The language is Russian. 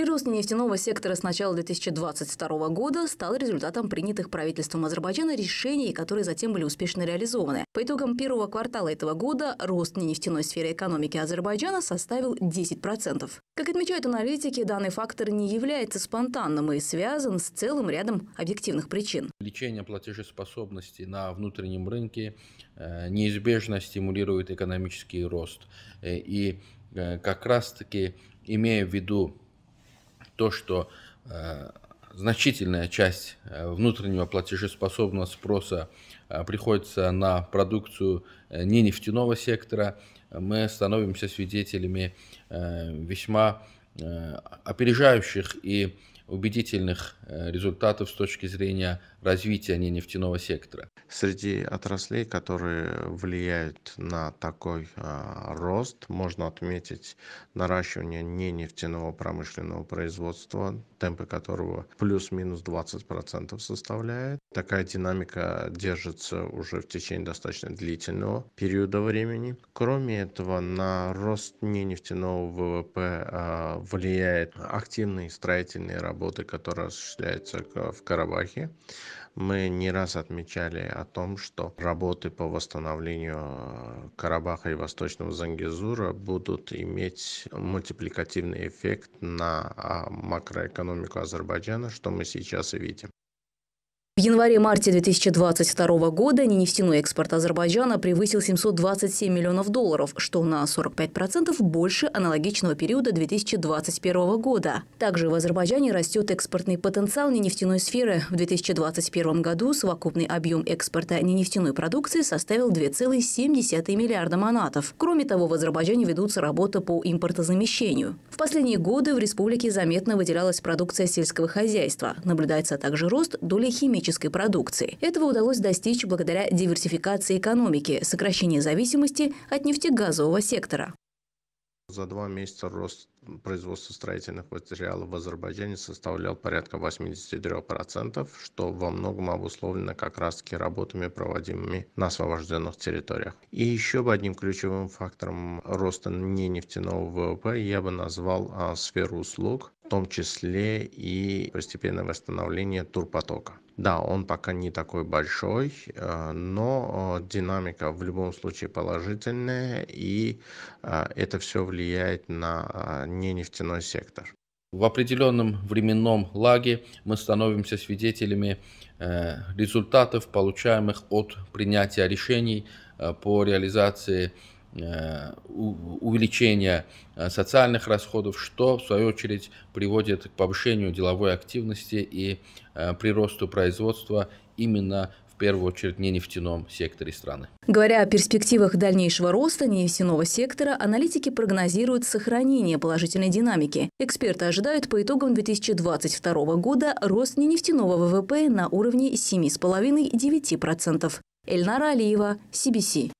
Прирост нефтяного сектора с начала 2022 года стал результатом принятых правительством Азербайджана решений, которые затем были успешно реализованы. По итогам первого квартала этого года рост нефтяной сферы экономики Азербайджана составил 10%. Как отмечают аналитики, данный фактор не является спонтанным и связан с целым рядом объективных причин. Увеличение платежеспособности на внутреннем рынке э, неизбежно стимулирует экономический рост. Э, и э, как раз-таки, имея в виду то, что э, значительная часть э, внутреннего платежеспособного спроса э, приходится на продукцию не нефтяного сектора, мы становимся свидетелями весьма опережающих и убедительных э, результатов с точки зрения развития а нефтяного сектора. Среди отраслей, которые влияют на такой а, рост, можно отметить наращивание не нефтяного промышленного производства, темпы которого плюс-минус 20% составляет. Такая динамика держится уже в течение достаточно длительного периода времени. Кроме этого, на рост не нефтяного ВВП а, влияет активные строительные работы работы, которая осуществляется в Карабахе. Мы не раз отмечали о том, что работы по восстановлению э, Карабаха и Восточного Зангизура будут иметь мультипликативный эффект на а, макроэкономику Азербайджана, что мы сейчас и видим. В январе-марте 2022 года нефтяной экспорт Азербайджана превысил 727 миллионов долларов, что на 45% больше аналогичного периода 2021 года. Также в Азербайджане растет экспортный потенциал нефтяной сферы. В 2021 году совокупный объем экспорта нефтяной продукции составил 2,7 миллиарда манатов. Кроме того, в Азербайджане ведутся работы по импортозамещению. В последние годы в республике заметно выделялась продукция сельского хозяйства. Наблюдается также рост доли химической химической продукции. Этого удалось достичь благодаря диверсификации экономики, сокращению зависимости от нефтегазового сектора. За два месяца рост производства строительных материалов в Азербайджане составлял порядка 83%, что во многом обусловлено как раз-таки работами, проводимыми на освобожденных территориях. И еще одним ключевым фактором роста не нефтяного ВВП я бы назвал а, сферу услуг, в том числе и постепенное восстановление турпотока. Да, он пока не такой большой, э, но э, динамика в любом случае положительная, и э, это все влияет на не нефтяной сектор. В определенном временном лаге мы становимся свидетелями результатов, получаемых от принятия решений по реализации Э, увеличение э, социальных расходов, что в свою очередь приводит к повышению деловой активности и э, приросту производства именно в первую очередь не нефтяном секторе страны. Говоря о перспективах дальнейшего роста нефтяного сектора, аналитики прогнозируют сохранение положительной динамики. Эксперты ожидают по итогам 2022 года рост нефтяного ВВП на уровне 7,5-9%. Эльнара Алиева, CBC.